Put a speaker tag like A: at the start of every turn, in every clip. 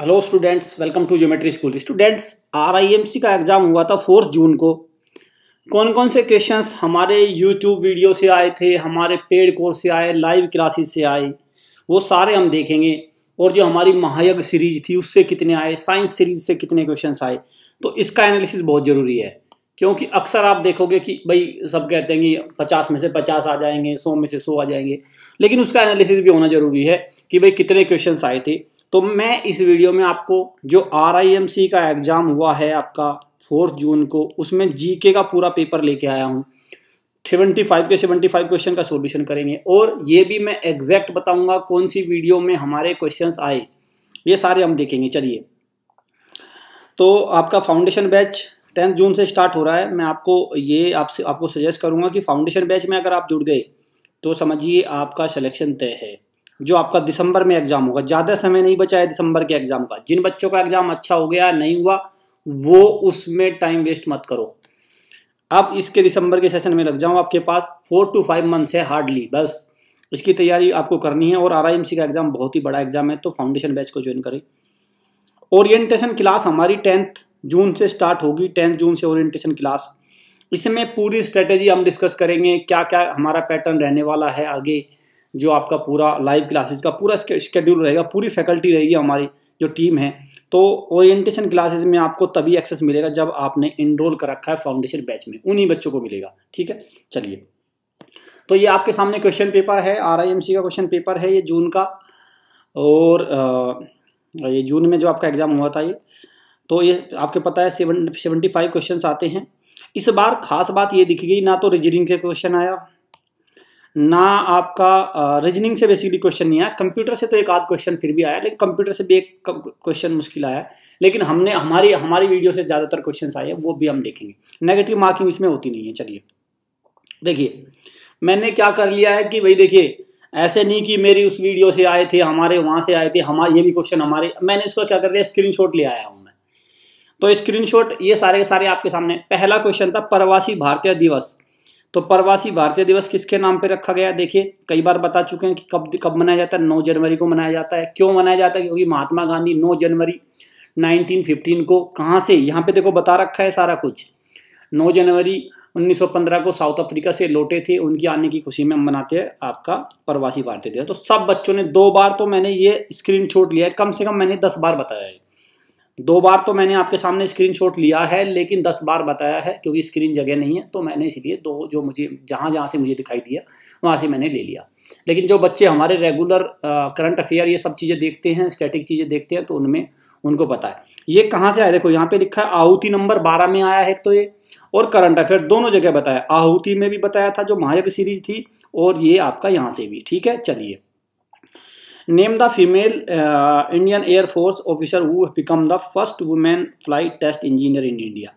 A: Hello students welcome to geometry school students RIMC का exam हुआ था फोर्थ जून को कौन कौन से क्वेश्चंस हमारे यूट्यूब वीडियो से आए थे हमारे पेड कोर्स से आए लाइव क्लासेस से आए वो सारे हम देखेंगे और जो हमारी महायज्ञ सीरीज थी उससे कितने आए साइंस सीरीज से कितने क्वेश्चन आए तो इसका एनालिसिस बहुत ज़रूरी है क्योंकि अक्सर आप देखोगे कि भाई सब कहते हैं कि पचास में से पचास आ जाएंगे सौ में से सौ आ जाएंगे लेकिन उसका एनालिसिस भी होना ज़रूरी है कि भाई कितने क्वेश्चन आए थे तो मैं इस वीडियो में आपको जो आर का एग्ज़ाम हुआ है आपका फोर्थ जून को उसमें जीके का पूरा पेपर लेके आया हूँ 75 के 75 क्वेश्चन का सॉल्यूशन करेंगे और ये भी मैं एग्जैक्ट बताऊंगा कौन सी वीडियो में हमारे क्वेश्चंस आए ये सारे हम देखेंगे चलिए तो आपका फाउंडेशन बैच टेंथ जून से स्टार्ट हो रहा है मैं आपको ये आपसे आपको सजेस्ट करूंगा कि फाउंडेशन बैच में अगर आप जुड़ गए तो समझिए आपका सिलेक्शन तय है जो आपका दिसंबर में एग्जाम होगा ज़्यादा समय नहीं बचा है दिसंबर के एग्जाम का जिन बच्चों का एग्जाम अच्छा हो गया नहीं हुआ वो उसमें टाइम वेस्ट मत करो अब इसके दिसंबर के सेशन में लग जाओ आपके पास फोर टू फाइव मंथ्स है हार्डली बस इसकी तैयारी आपको करनी है और आर का एग्जाम बहुत ही बड़ा एग्जाम है तो फाउंडेशन बैच को ज्वाइन करें ओरिएंटेशन क्लास हमारी टेंथ जून से स्टार्ट होगी टेंथ जून से ओरिएंटेशन क्लास इसमें पूरी स्ट्रेटेजी हम डिस्कस करेंगे क्या क्या हमारा पैटर्न रहने वाला है आगे जो आपका पूरा लाइव क्लासेस का पूरा शेड्यूल रहेगा पूरी फैकल्टी रहेगी हमारी जो टीम है तो ओरिएंटेशन क्लासेस में आपको तभी एक्सेस मिलेगा जब आपने इनरोल कर रखा है फाउंडेशन बैच में उन्हीं बच्चों को मिलेगा ठीक है चलिए तो ये आपके सामने क्वेश्चन पेपर है आर का क्वेश्चन पेपर है ये जून का और ये जून में जो आपका एग्ज़ाम हुआ था ये तो ये आपके पता है सेवन सेवेंटी फाइव क्वेश्चन आते हैं इस बार खास बात ये दिखेगी ना तो रीजनिंग के क्वेश्चन आया ना आपका रीजनिंग से बेसिकली क्वेश्चन नहीं आया कंप्यूटर से तो एक आध क्वेश्चन फिर भी आया लेकिन कंप्यूटर से भी एक क्वेश्चन मुश्किल आया लेकिन हमने हमारी हमारी वीडियो से ज़्यादातर क्वेश्चन आए हैं वो भी हम देखेंगे नेगेटिव मार्किंग इसमें होती नहीं है चलिए देखिए मैंने क्या कर लिया है कि भाई देखिए ऐसे नहीं कि मेरी उस वीडियो से आए थे हमारे वहाँ से आए थे हमारे ये भी क्वेश्चन हमारे मैंने इसको क्या कर लिया स्क्रीन ले आया हूँ मैं तो स्क्रीनशॉट ये सारे सारे आपके सामने पहला क्वेश्चन था प्रवासी भारतीय दिवस तो प्रवासी भारतीय दिवस किसके नाम पे रखा गया देखिए कई बार बता चुके हैं कि कब कब मनाया जाता है 9 जनवरी को मनाया जाता है क्यों मनाया जाता है क्योंकि महात्मा गांधी 9 जनवरी 1915 को कहाँ से यहाँ पे देखो बता रखा है सारा कुछ 9 जनवरी 1915 को साउथ अफ्रीका से लौटे थे उनकी आने की खुशी में हम मनाते हैं आपका प्रवासी भारतीय दिवस तो सब बच्चों ने दो बार तो मैंने ये स्क्रीन लिया है कम से कम मैंने दस बार बताया है दो बार तो मैंने आपके सामने स्क्रीनशॉट लिया है लेकिन दस बार बताया है क्योंकि स्क्रीन जगह नहीं है तो मैंने इसलिए दो जो मुझे जहाँ जहाँ से मुझे दिखाई दिया वहाँ से मैंने ले लिया लेकिन जो बच्चे हमारे रेगुलर करंट अफेयर ये सब चीज़ें देखते हैं स्टैटिक चीज़ें देखते हैं तो उनमें उनको पता है ये कहाँ से आया देखो यहाँ पे लिखा है आहुति नंबर बारह में आया है तो ये और करंट अफेयर दोनों जगह बताया आहुति में भी बताया था जो महायक सीरीज थी और ये आपका यहाँ से भी ठीक है चलिए name the female Indian Indian Air Force officer who become the first woman flight test engineer in India.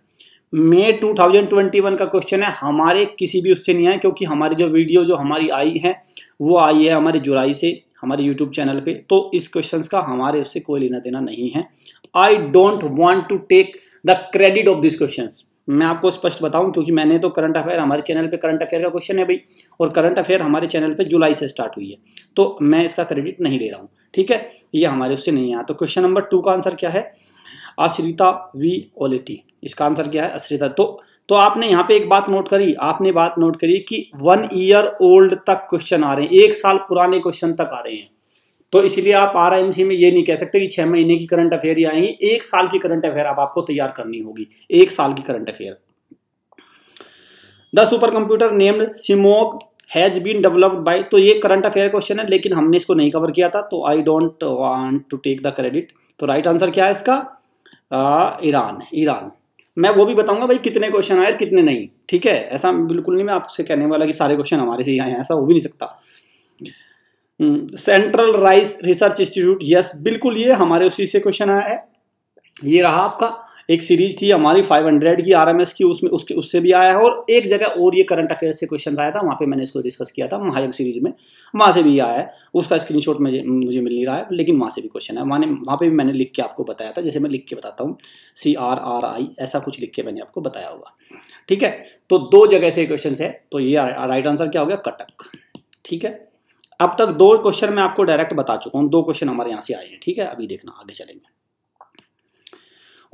A: 2021 का क्वेश्चन है हमारे किसी भी उससे नहीं आए क्योंकि हमारी जो वीडियो जो हमारी आई है वो आई है हमारे जुलाई से हमारे यूट्यूब चैनल पे तो इस क्वेश्चंस का हमारे उससे कोई लेना देना नहीं है I don't want to take the credit of this question मैं आपको स्पष्ट बताऊं क्योंकि मैंने तो करंट अफेयर हमारे चैनल पे करंट अफेयर का क्वेश्चन है भाई और करंट अफेयर हमारे चैनल पे जुलाई से स्टार्ट हुई है तो मैं इसका क्रेडिट नहीं ले रहा हूँ ठीक है ये हमारे उससे नहीं आया तो क्वेश्चन नंबर टू का आंसर क्या है आश्रिता वी ओलिटी इसका आंसर क्या है आश्रिता तो तो आपने यहाँ पे एक बात नोट करी आपने बात नोट करी कि वन ईयर ओल्ड तक क्वेश्चन आ रहे हैं एक साल पुराने क्वेश्चन तक आ रहे हैं तो इसलिए आप आर में ये नहीं कह सकते कि छह महीने की करंट अफेयर ही आएंगी एक साल की करंट अफेयर आप आपको तैयार करनी होगी एक साल की current affair the supercomputer named Simoc has been developed by तो ये करंट अफेयर क्वेश्चन है लेकिन हमने इसको नहीं कवर किया था तो I don't want to take the credit तो राइट right आंसर क्या है इसका ईरान ईरान मैं वो भी बताऊंगा भाई कितने क्वेश्चन आए कितने नहीं ठीक है ऐसा बिल्कुल नहीं मैं आपसे कहने वाला कि सारे क्वेश्चन हमारे से ही आए हैं ऐसा हो भी नहीं सकता central rice research institute yes बिल्कुल ये हमारे उसी से क्वेश्चन आया है ये रहा आपका एक सीरीज थी हमारी 500 की आरएमएस की उसमें उसके उससे भी आया है और एक जगह और ये करंट अफेयर से क्वेश्चन आया था वहाँ पे मैंने इसको डिस्कस किया था महायोग सीरीज में वहाँ से भी आया है उसका स्क्रीनशॉट मुझे मुझे मिल नहीं रहा है लेकिन वहाँ से भी क्वेश्चन है वहाँ वहाँ पर भी मैंने लिख के आपको बताया था जैसे मैं लिख के बताता हूँ सी आर आर आई ऐसा कुछ लिख के मैंने आपको बताया होगा ठीक है तो दो जगह से क्वेश्चन है तो ये राइट आंसर क्या हो गया कटक ठीक है अब तक दो क्वेश्चन मैं आपको डायरेक्ट बता चुका हूं दो क्वेश्चन हमारे यहां से आए हैं ठीक है अभी देखना आगे चलेंगे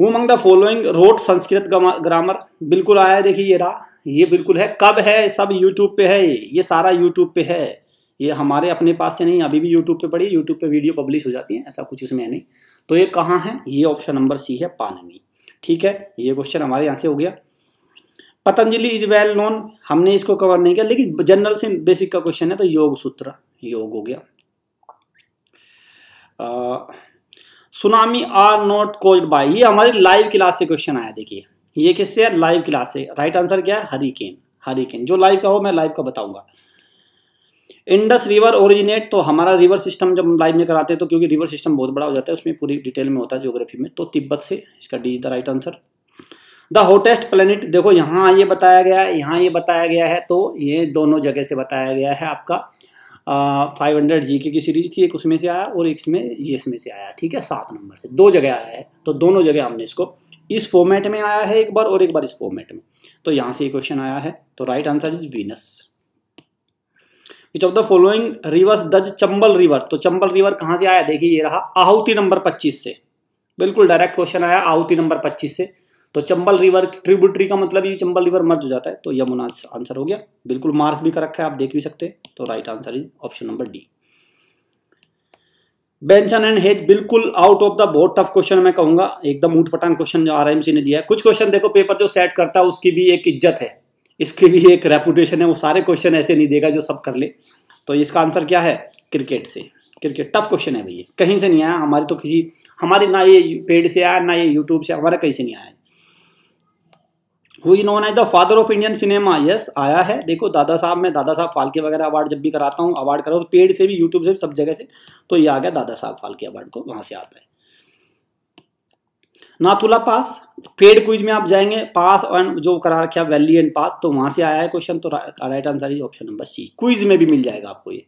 A: वो among the following wrote Sanskrit grammar बिल्कुल आया देखिए ये रहा ये बिल्कुल है कब है सब यूट्यूब पे है ये सारा यूट्यूब पे है ये हमारे अपने पास से नहीं अभी भी यूट्यूब पे पड़ी यूट्यूब पे वीडियो पब्लिश हो जाती है ऐसा कुछ इसमें है नहीं तो ये कहाँ है ये ऑप्शन नंबर सी है पानवी ठीक है ये क्वेश्चन हमारे यहाँ से हो गया पतंजलि इज वेल नोन हमने इसको कवर नहीं किया लेकिन जनरल से बेसिक का क्वेश्चन है तो योग सूत्र योग हो गया tsunami are not cause by ये हमारी लाइव क्लास से क्वेश्चन आया देखिए ये किससे है लाइव क्लास से राइट आंसर क्या है हरिकेन हरिकेन जो लाइव का हो मैं लाइव का बताऊंगा इंडस रिवर ओरिजिनेट तो हमारा रिवर सिस्टम जब लाइव में कराते हैं तो क्योंकि रिवर सिस्टम बहुत बड़ा हो जाता है उसमें पूरी डिटेल में होता है ज्योग्राफी में तो तिब्बत से इसका D is the right answer the hottest planet देखो यहाँ ये बताया गया है यहाँ ये बताया गया है तो ये दोनों जगह से बताया गया है आपका फाइव हंड्रेड जी की सीरीज थी एक उसमें से आया और एक इसमें ये इसमें से आया ठीक है सात नंबर से दो जगह आया है तो दोनों जगह हमने इसको इस फॉर्मेट में आया है एक बार और एक बार इस फॉर्मेट में तो यहाँ से ये क्वेश्चन आया है तो right answer is Venus which of the following rivers does Chambal river तो चंबल रिवर कहाँ से आया देखिए ये रहा आहुति नंबर पच्चीस से बिल्कुल डायरेक्ट क्वेश्चन आया आहुति नंबर पच्चीस से तो चंबल रिवर ट्रिब्यूटरी का मतलब ये चंबल रिवर मर्ज हो जाता है तो यमुना आंसर हो गया बिल्कुल मार्क भी कर रखा है आप देख भी सकते हैं तो right answer is option number D Benson and Hedges बिल्कुल आउट ऑफ द बहुत टफ क्वेश्चन मैं कहूंगा एकदम ऊट पटान क्वेश्चन जो आर ने दिया है कुछ क्वेश्चन देखो पेपर जो सेट करता है उसकी भी एक इज्जत है इसकी भी एक रेपुटेशन है वो सारे क्वेश्चन ऐसे नहीं देगा जो सब कर ले तो इसका आंसर क्या है क्रिकेट से क्रिकेट टफ क्वेश्चन है भैया कहीं से नहीं आया हमारे तो किसी हमारे ना ये पेड से आया ना ये यूट्यूब से हमारे कहीं से नहीं आया हुई known as the father of Indian cinema yes आया है देखो दादा साहब मैं दादा साहब फालके वगैरह अवार्ड जब भी कराता हूँ अवार्ड करो तो पेड से भी यूट्यूब से सब जगह से तो ये आ गया दादा साहब फालके अवार्ड को वहाँ से आता है नाथुला पास पेड क्विज में आप जाएंगे पास एंड जो करा रखे वैली एंड पास तो वहां से आया है क्वेश्चन तो right answer option number C quiz में भी मिल जाएगा आपको ये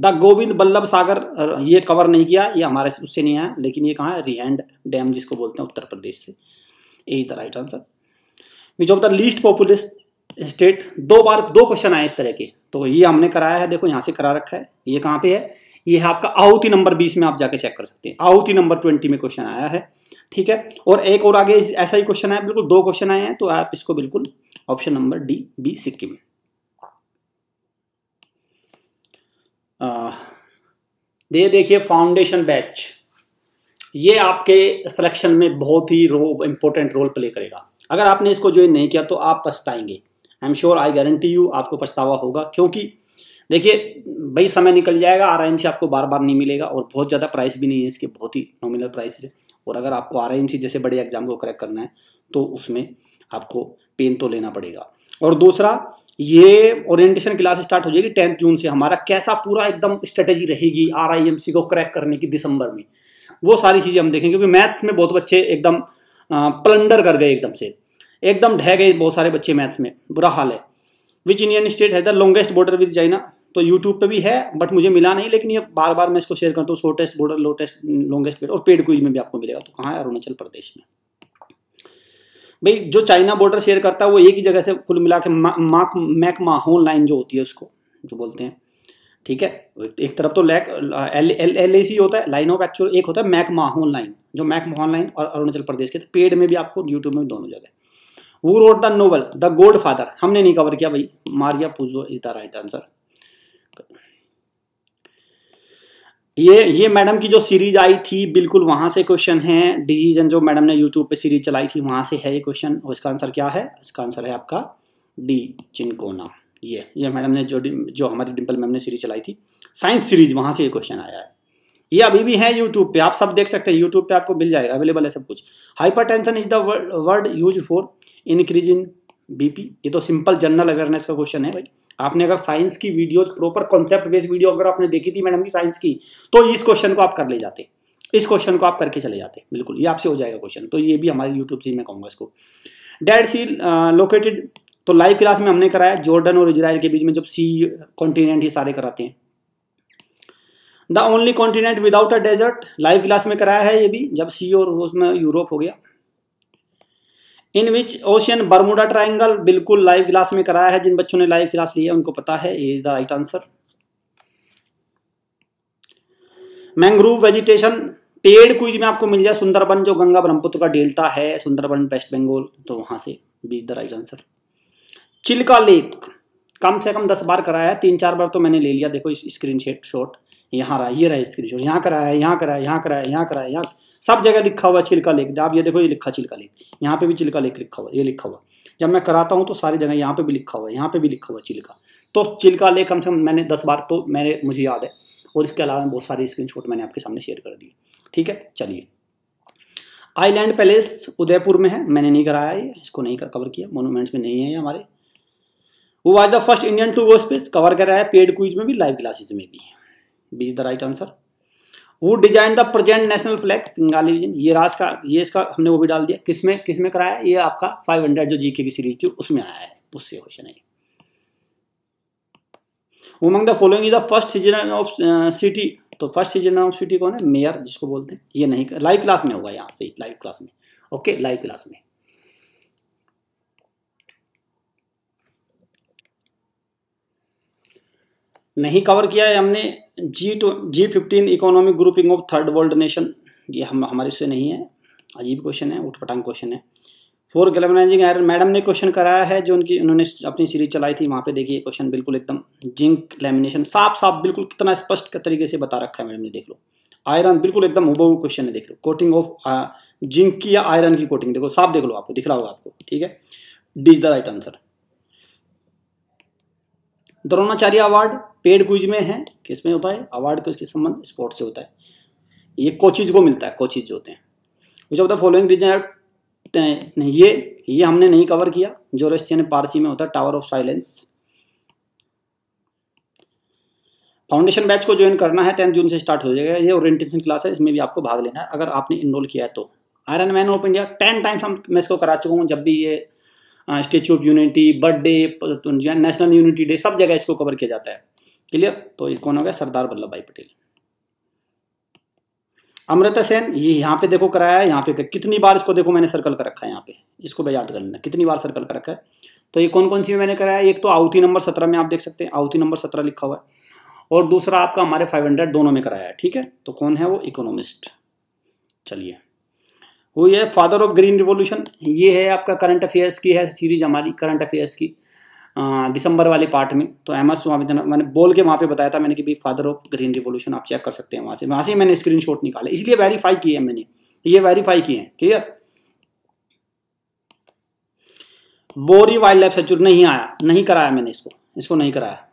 A: द गोविंद बल्लभ सागर ये कवर नहीं किया ये हमारे उससे नहीं आया लेकिन ये कहाँ है रिहैंड डैम जिसको बोलते हैं उत्तर प्रदेश से A is the right answer which of the least populous state दो बार दो क्वेश्चन आए इस तरह के तो ये हमने कराया है देखो यहाँ से करा रखा है ये कहाँ पे है ये है आपका आहुति नंबर बीस में आप जाके चेक कर सकते हैं आहुति नंबर ट्वेंटी में क्वेश्चन आया है ठीक है और एक और आगे ऐसा ही क्वेश्चन आया बिल्कुल दो क्वेश्चन आए हैं तो आप इसको बिल्कुल option number D B Sikkim ये देखिए फाउंडेशन बैच ये आपके सिलेक्शन में बहुत ही रो इम्पोर्टेंट रोल प्ले करेगा अगर आपने इसको ज्वाइन नहीं किया तो आप पछताएंगे I am sure I guarantee you आपको पछतावा होगा क्योंकि देखिए भाई समय निकल जाएगा आर से आपको बार बार नहीं मिलेगा और बहुत ज़्यादा प्राइस भी नहीं है इसके बहुत ही नॉमिनल प्राइस है और अगर आपको आर जैसे बड़े एग्जाम को क्रैक करना है तो उसमें आपको पेन तो लेना पड़ेगा और दूसरा ये ओरिएंटेशन क्लास स्टार्ट हो जाएगी टेंथ जून से हमारा कैसा पूरा एकदम स्ट्रेटेजी रहेगी आर को क्रैक करने की दिसंबर में वो सारी चीज़ें हम देखेंगे क्योंकि मैथ्स में बहुत बच्चे एकदम प्लंडर कर गए एकदम से एकदम ढह गए बहुत सारे बच्चे मैथ्स में बुरा हाल है विच इंडियन स्टेट है the longest border with China तो यूट्यूब पे भी है बट मुझे मिला नहीं लेकिन ये बार बार मैं इसको शेयर करता हूँ शॉर्टेस्ट बॉर्डर लोटेस्ट लॉन्गेस्ट पेड और पेड क्विज में भी आपको मिलेगा तो कहाँ है अरुणाचल प्रदेश में भाई जो चाइना बॉर्डर शेयर करता है वो एक ही जगह से कुल मिला के मा, मैक माहौल लाइन जो होती है उसको जो बोलते हैं ठीक है एक तरफ तो LAC L L L A C होता है लाइन ऑफ एक्चुअल एक होता है मैक माहौल लाइन जो मैक माहौल लाइन और अरुणाचल प्रदेश के तो पेड़ में भी आपको यूट्यूब में दोनों जगह वो wrote the novel the godfather हमने नहीं कवर किया भाई Mario Puzo is the right answer ये ये मैडम की जो सीरीज आई थी बिल्कुल वहाँ से क्वेश्चन है डिसीजन जो मैडम ने यूट्यूब पे सीरीज चलाई थी वहाँ से है ये क्वेश्चन और इसका आंसर क्या है इसका आंसर है आपका डी चिनकोना ये ये मैडम ने जो जो हमारी डिम्पल मैम ने सीरीज चलाई थी साइंस सीरीज वहाँ से ये क्वेश्चन आया है ये अभी भी है यूट्यूब पे आप सब देख सकते हैं यूट्यूब पे आपको मिल जाएगा अवेलेबल है सब कुछ hypertension is the word use for increase in BP ये तो सिंपल जनरल अवेयरनेस का क्वेश्चन है भाई आपने अगर साइंस की video proper concept based video अगर आपने देखी थी मैडम की साइंस की तो इस क्वेश्चन को आप कर ले जाते इस क्वेश्चन को आप करके चले जाते बिल्कुल ये आपसे हो जाएगा क्वेश्चन तो ये भी हमारे यूट्यूब से में कहूंगा इसको डेड सी लोकेटेड तो लाइव क्लास में हमने कराया जॉर्डन और इजराइल के बीच में जब सी कॉन्टिनेंट ये सारे कराते हैं the only continent without a desert live class में कराया है ये भी जब सी और उसमें यूरोप हो गया in which ocean Bermuda triangle बिल्कुल लाइव क्लास में कराया है जिन बच्चों ने लाइव क्लास लिया उनको पता है ये is the right answer mangrove vegetation paid quiz में आपको मिल जाए सुंदरबन जो गंगा ब्रह्मपुत्र का डेल्टा है सुंदरबन वेस्ट बंगाल तो वहां से B is the right answer Chilka lake कम से कम दस बार कराया है तीन चार बार तो मैंने ले लिया देखो इस स्क्रीन शॉट यहाँ रहा ये रहा स्क्रीन शॉट यहाँ कराया है यहाँ कराया यहाँ कराया यहाँ कराया यहाँ सब जगह लिखा हुआ छिलका लेख आप ये देखो ये लिखा छिलका लेख यहाँ पे भी छिलका लेख लिखा हुआ ये लिखा हुआ जब मैं कराता हूँ तो सारी जगह यहाँ पे भी लिखा हुआ है यहाँ पे भी लिखा हुआ चिल्का तो चिल्का ले कम से कम मैंने दस बार तो मैंने मुझे याद है और इसके अलावा बहुत सारे शॉट मैंने आपके सामने शेयर कर दिए ठीक है चलिए आईलैंड पैलेस उदयपुर में है मैंने नहीं कराया ये इसको नहीं कर कवर किया मोनूमेंट्स में नहीं है हमारे वो was the first Indian to go space cover कर रहा है पेड क्विज में भी लाइव क्लासेस में भी B is the right answer who design the present national flag बंगाली विजन ये राज का ये इसका हमने वो भी डाल दिया किसमें किसमें कराया ये आपका 500 जो जीके की सीरीज थी उसमें आया है उससे क्वेश्चन है among the following is the first citizen of city तो फर्स्ट सीजन ऑफ सिटी कौन है मेयर जिसको बोलते हैं ये नहीं लाइव क्लास में होगा यहाँ से लाइव क्लास में ओके लाइव क्लास में नहीं कवर किया है हमने G to G fifteen economic grouping of third world nation ये हम हमारे से नहीं है अजीब क्वेश्चन है उठपटांग क्वेश्चन है फोर गलेवनाइजिंग आयरन मैडम ने क्वेश्चन कराया है जो उनकी उन्होंने अपनी सीरीज चलाई थी वहाँ पे देखिए क्वेश्चन बिल्कुल एकदम जिंक लेमिनेशन साफ साफ बिल्कुल कितना स्पष्ट तरीके से बता रखा है मैडम ने देख लो आयरन बिल्कुल एकदम हुबहू क्वेश्चन है देख लो कोटिंग ऑफ जिंक की या आयरन की कोटिंग देखो साफ देख लो आपको दिख रहा होगा आपको ठीक है D is the right answer Dronacharya award paid quiz में है किसमें होता है अवार्ड के संबंध स्पोर्ट्स से होता है ये कोचिज को मिलता है कोचिज जो होते हैं विच ऑफ फॉलोइंग रीजन नहीं ये ये हमने नहीं कवर किया जो रशियन पारसी में होता है tower of silence foundation batch को ज्वाइन करना है टेंथ जून से स्टार्ट हो जाएगा ये ओरिएंटेशन क्लास है इसमें भी आपको भाग लेना है अगर आपने इनरोल किया है तो iron man of India ten times हम मैं इसको करा चुका हूँ जब भी ये statue of unity birthday national unity day सब जगह इसको कवर किया जाता है क्लियर तो ये कौन हो गया सरदार वल्लभ भाई पटेल अमृत सेन ये यहाँ पे देखो कराया है यहाँ पे कितनी बार इसको देखो मैंने सर्कल कर रखा है यहाँ पे इसको याद कर लेना कितनी बार सर्कल कर रखा है तो ये कौन कौन सी मैंने कराया एक तो आउती नंबर सत्रह में आप देख सकते हैं आउती नंबर सत्रह लिखा हुआ है और दूसरा आपका हमारे फाइव हंड्रेड दोनों में कराया है ठीक है तो कौन है वो इकोनॉमिस्ट चलिए हुई है फादर ऑफ ग्रीन रिवोल्यूशन ये है आपका करंट अफेयर्स की है सीरीज हमारी करंट अफेयर्स की दिसंबर वाले पार्ट में तो एम एस स्वामीधन मैंने बोल के वहाँ पे बताया था मैंने कि भाई फादर ऑफ ग्रीन रिवोल्यूशन आप चेक कर सकते हैं वहाँ से वहाँ से मैंने स्क्रीन शॉट निकाला इसलिए वेरीफाई किए हैं मैंने ये वेरीफाई किए हैं क्लियर बोरी वाइल्ड लाइफ सेंचुरी नहीं आया नहीं कराया मैंने इसको इसको नहीं कराया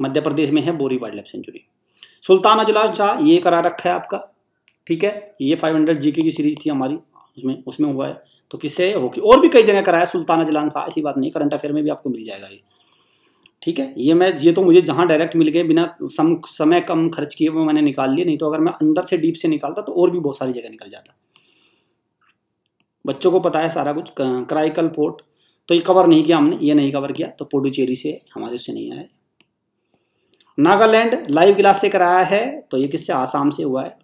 A: मध्य प्रदेश में है Bori wildlife sanctuary Sultan Azlan Shah ये करा रखा है आपका ठीक है ये 500 जीके की सीरीज थी हमारी उसमें उसमें हुआ है तो किससे कि और भी कई जगह कराया सुल्ताना जलान सा ऐसी बात नहीं करंट अफेयर में भी आपको मिल जाएगा ये ठीक है ये मैं ये तो मुझे जहाँ डायरेक्ट मिल गए बिना सम समय कम खर्च किए वो मैंने निकाल लिए नहीं तो अगर मैं अंदर से डीप से निकालता तो और भी बहुत सारी जगह निकल जाता बच्चों को पता है सारा कुछ क्राइकल पोर्ट तो ये कवर नहीं किया हमने ये नहीं कवर किया तो पुडुचेरी से हमारे उससे नहीं आया नागालैंड लाइव क्लास से कराया है तो ये किससे आसाम से हुआ है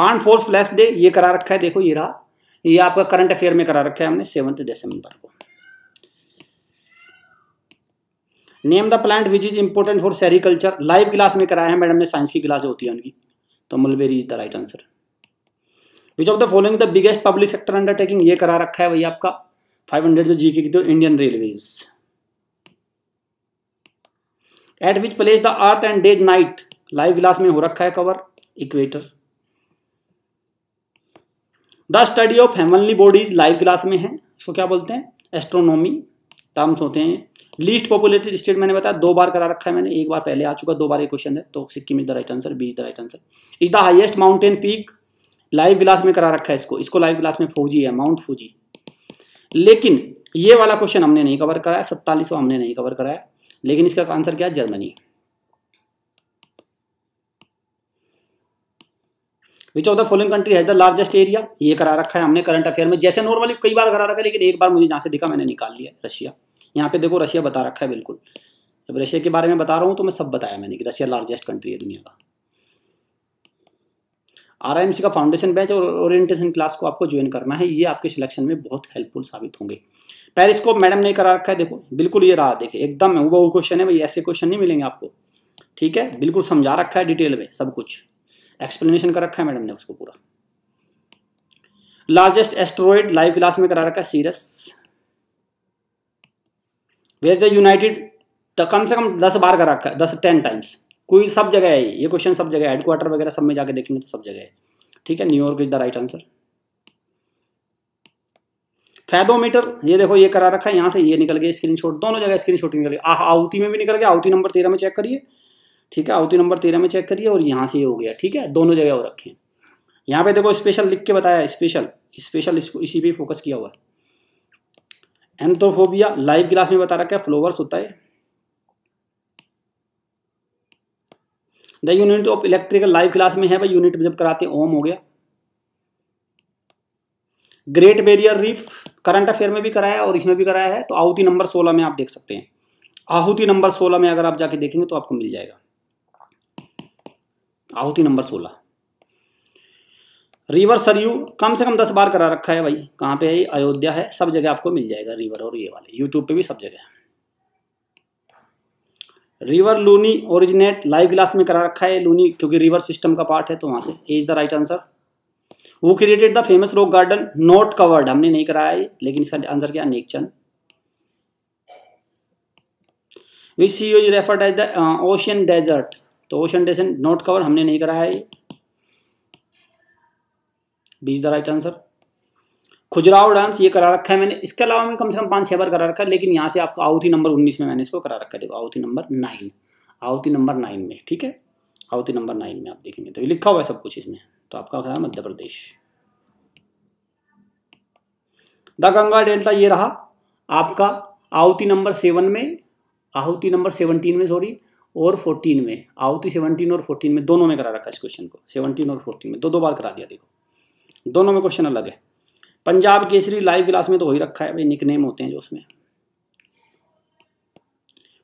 A: आर्म फोर्स फ्लैक्स डे ये करा रखा है देखो ये रहा ये आपका करंट अफेयर में करा रखा है हमने सेवंथ दिसंबर को name the plant which is important for sericulture live class में कराया है मैडम ने साइंस की क्लास होती है उनकी तो mulberry is the right answer which of the following the biggest public sector undertaking ये करा रखा है वही आपका 500 जो जीके की तो Indian railways at which place the earth and days night live class में हो रखा है cover equator the study of heavenly bodies live class में है इसको क्या बोलते हैं एस्ट्रोनॉमी टर्म्स होते हैं लीस्ट पॉपुलेटेड स्टेट मैंने बताया दो बार करा रखा है मैंने एक बार पहले आ चुका दो बार ये क्वेश्चन है तो Sikkim is the right answer B is the right answer is the highest mountain peak live class में करा रखा है इसको इसको लाइव ग्लास में फौजी है माउंट फौजी लेकिन ये वाला क्वेश्चन हमने नहीं कवर कराया सत्तालीसवा हमने नहीं कवर कराया लेकिन इसका आंसर क्या है Germany which of the following country has the largest area ये करा रखा है हमने करंट अफेयर में जैसे नॉर्मली कई बार करा रखा है लेकिन एक बार मुझे जहाँ से दिखा मैंने निकाल लिया रशिया यहाँ पे देखो रशिया बता रखा है बिल्कुल जब रशिया के बारे में बता रहा हूँ तो मैं सब बताया मैंने कि रशिया लार्जेस्ट कंट्री है दुनिया का आर का फाउंडेशन बैच और ओरिएंटेशन क्लास को आपको ज्वाइन करना है ये आपके सिलेक्शन में बहुत हेल्पफुल साबित होंगे पेरिस्कोप मैडम ने करा रखा है देखो बिल्कुल ये रहा देखे एकदम वो क्वेश्चन है भाई ऐसे क्वेश्चन नहीं मिलेंगे आपको ठीक है बिल्कुल समझा रखा है डिटेल में सब कुछ एक्सप्लेनेशन कर रखा है मैडम ने उसको पूरा लार्जेस्ट एस्ट्रॉइड लाइव क्लास में करा रखा है सीरस वेयर द यूनाइटेड तो कम से कम दस बार करा रखा है दस टेन टाइम्स कोई सब जगह है ये क्वेश्चन सब जगह हेडक्वार्टर वगैरह सब में जाके देखेंगे तो सब जगह है ठीक है New York is the right answer fathometer ये देखो ये करा रखा है यहां से ये निकल गया स्क्रीनशॉट दोनों जगह स्क्रीनशॉट निकल गया आउती में भी निकल गया आउती नंबर तेरह में चेक करिए ठीक है आउती नंबर तेरह में चेक करिए और यहाँ से हो गया ठीक है दोनों जगह और रखे यहाँ पे देखो स्पेशल लिख के बताया स्पेशल स्पेशल इसको इसी पे फोकस किया हुआ है एंथोफोबिया लाइव क्लास में बता रखा है फ्लोवर्स होता है the unit of electrical live class में है भाई यूनिट जब कराते हैं ओम हो गया great barrier reef current affair में भी कराया और इसमें भी कराया है तो आहुति नंबर सोलह में आप देख सकते हैं आहुति नंबर सोलह में अगर आप जाके देखेंगे तो आपको मिल जाएगा आहुति नंबर सोलह रिवर सरयू कम से कम दस बार करा रखा है भाई कहाँ पे है अयोध्या है सब जगह आपको मिल जाएगा रिवर और ये वाले यूट्यूब पे भी सब जगह river Luni originate live class में करा रखा है लूनी क्योंकि रिवर सिस्टम का पार्ट है तो वहां से इज द राइट आंसर वो created the famous rock garden not covered हमने नहीं कराया है लेकिन इसका आंसर क्या Nek Chand which sea is referred as the ocean desert तो ओशन डेसन नॉट कवर हमने नहीं कराया है B the right answer Khajuraho dance ये करा रखा है मैंने इसके अलावा मैं कम से कम पांच छह बार करा रखा है लेकिन यहां से आपको आहुति नंबर उन्नीस में मैंने इसको करा रखा है देखो आहुति नंबर नाइन आहुति नंबर नाइन में ठीक है आहुति नंबर नाइन में आप देखेंगे तो लिखा हुआ है सब कुछ इसमें तो आपका कहा मध्य प्रदेश द गंगा डेल्टा ये रहा आपका आहुति नंबर सेवन में आहुति नंबर सेवनटीन में सॉरी और फोर्टीन में आओ तो सेवनटीन और फोर्टीन में दोनों में करा रखा इस क्वेश्चन को सेवनटीन और फोर्टीन में दो दो बार करा दिया देखो दोनों में क्वेश्चन अलग है पंजाब केसरी लाइव क्लास में तो हो ही रखा है भाई निक नेम होते हैं जो उसमें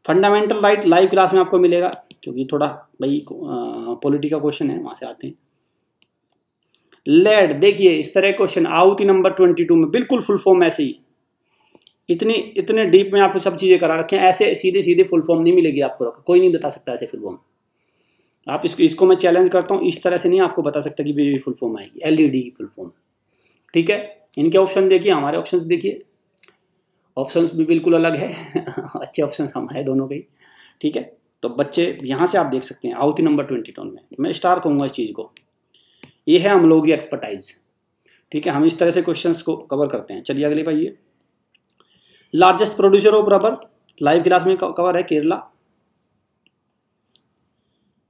A: फंडामेंटल राइट लाइव क्लास में आपको मिलेगा क्योंकि थोड़ा भाई पॉलिटी का क्वेश्चन है वहां से आते हैं लेड देखिए इस तरह क्वेश्चन आउती नंबर ट्वेंटी टू में बिल्कुल फुल फॉर्म ऐसे ही इतनी इतने डीप में आपको सब चीज़ें करा रखें ऐसे सीधे सीधे फुल फॉर्म नहीं मिलेगी आपको कोई नहीं बता सकता ऐसे फुल फॉर्म आप इसको इसको मैं चैलेंज करता हूँ इस तरह से नहीं आपको बता सकता कि भी फुल फॉर्म आएगी एलईडी e की फुल फॉर्म ठीक है इनके ऑप्शन देखिए हमारे ऑप्शंस देखिए ऑप्शंस भी बिल्कुल अलग है अच्छे ऑप्शन हम हैं दोनों के ही ठीक है तो बच्चे यहाँ से आप देख सकते हैं आउट नंबर ट्वेंटी टोन में मैं स्टार कहूँगा इस चीज़ को ये है हम लोग की एक्सपर्टाइज ठीक है हम इस तरह से क्वेश्चंस को कवर करते हैं चलिए अगले पाइए largest producer of rubber live class में कवर है केरला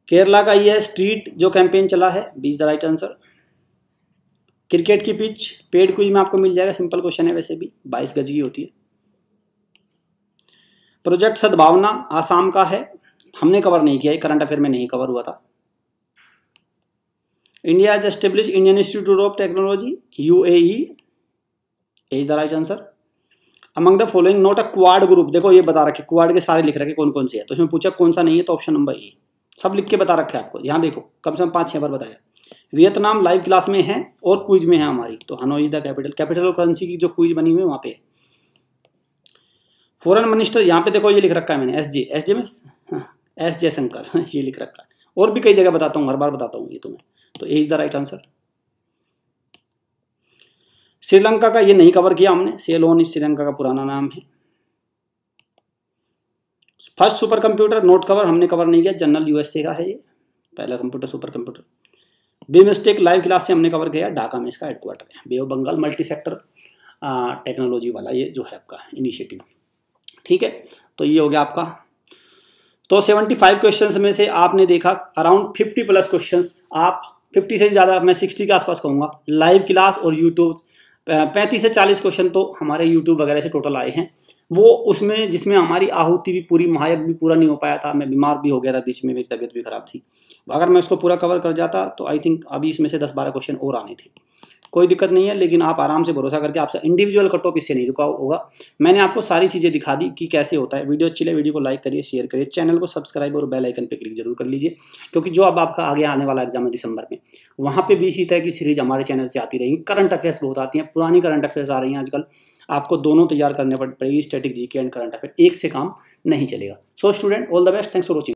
A: केरला का यह स्ट्रीट जो कैंपेन चला है B is the right answer cricket की पिच पेड क्विज में आपको मिल जाएगा सिंपल क्वेश्चन है वैसे भी बाईस गज की होती है प्रोजेक्ट सद्भावना आसाम का है हमने कवर नहीं किया है करंट अफेयर में नहीं कवर हुआ था India is establish Indian Institute of Technology you A the right answer among the following not a quad group देखो ये बता रखे क्वाड के सारे लिख रखे कौन कौन से है तो इसमें पूछा कौन सा नहीं है तो ऑप्शन नंबर ए सब लिख के बता रखे आपको यहाँ देखो कम से कम पाँच छः बार बताया वियतनाम लाइव क्लास में है और क्विज में है हमारी तो Hanoi is the capital capital currency की जो क्विज बनी हुई है वहाँ पे फॉरन मिनिस्टर यहाँ पे देखो ये लिख रखा है मैंने एस जे एस जे में एस जयशंकर हाँ, ये लिख रखा है और भी कई जगह बताता हूँ हर बार बताता हूँ ये तुम्हें तो A is the right answer Sri Lanka का ये नहीं कवर किया हमने सेलोन श्रीलंका का पुराना नाम है first super computer not cover हमने कवर नहीं किया जनरल यूएसए का है ये पहला computer super computer B mistake live class से हमने कवर किया ढाका में इसका हेडक्वार्टर है bay of Bengal multi sector technology वाला ये जो है आपका इनिशिएटिव ठीक है तो ये हो गया आपका तो 75 क्वेश्चंस में से आपने देखा अराउंड 50 प्लस क्वेश्चंस आप 50 से ज़्यादा मैं 60 के आसपास कहूँगा लाइव क्लास और यूट्यूब पैंतीस से चालीस क्वेश्चन तो हमारे यूट्यूब वगैरह से टोटल आए हैं वो उसमें जिसमें हमारी आहुति भी पूरी महायज्ञ भी पूरा नहीं हो पाया था मैं बीमार भी हो गया था बीच में मेरी तबीयत भी खराब थी अगर मैं उसको पूरा कवर कर जाता तो आई थिंक अभी इसमें से दस बारह क्वेश्चन और आने थे कोई दिक्कत नहीं है लेकिन आप आराम से भरोसा करके आपसे इंडिविजुअल कट ऑफ इससे नहीं रुका होगा मैंने आपको सारी चीज़ें दिखा दी कि कैसे होता है वीडियो अच्छी लगे वीडियो को लाइक करिए शेयर करिए चैनल को सब्सक्राइब और बेल आइकन पर क्लिक जरूर कर लीजिए क्योंकि जो अब आपका आगे आने वाला एग्जाम है दिसंबर में वहाँ पर भी इसी तरह की सीरीज हमारे चैनल से आती रहेंगी करंट अफेयर्स बहुत आती हैं पुरानी करंट अफेयर्स आ रही हैं आजकल आपको दोनों तैयार करने पड़ेगी स्टेटिक जी एंड करंट अफेयर एक से काम नहीं चलेगा so student all the best thanks for watching